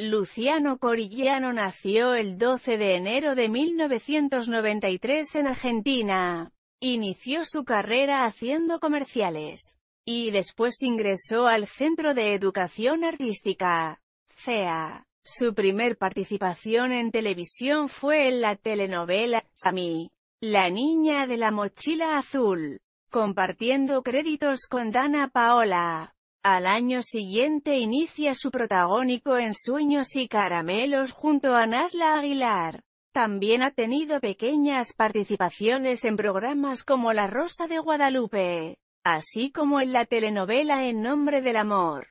Luciano Corigliano nació el 12 de enero de 1993 en Argentina. Inició su carrera haciendo comerciales. Y después ingresó al Centro de Educación Artística, CEA. Su primer participación en televisión fue en la telenovela, Sami, la niña de la mochila azul, compartiendo créditos con Dana Paola. Al año siguiente inicia su protagónico en Sueños y Caramelos junto a Nasla Aguilar. También ha tenido pequeñas participaciones en programas como La Rosa de Guadalupe, así como en la telenovela En Nombre del Amor.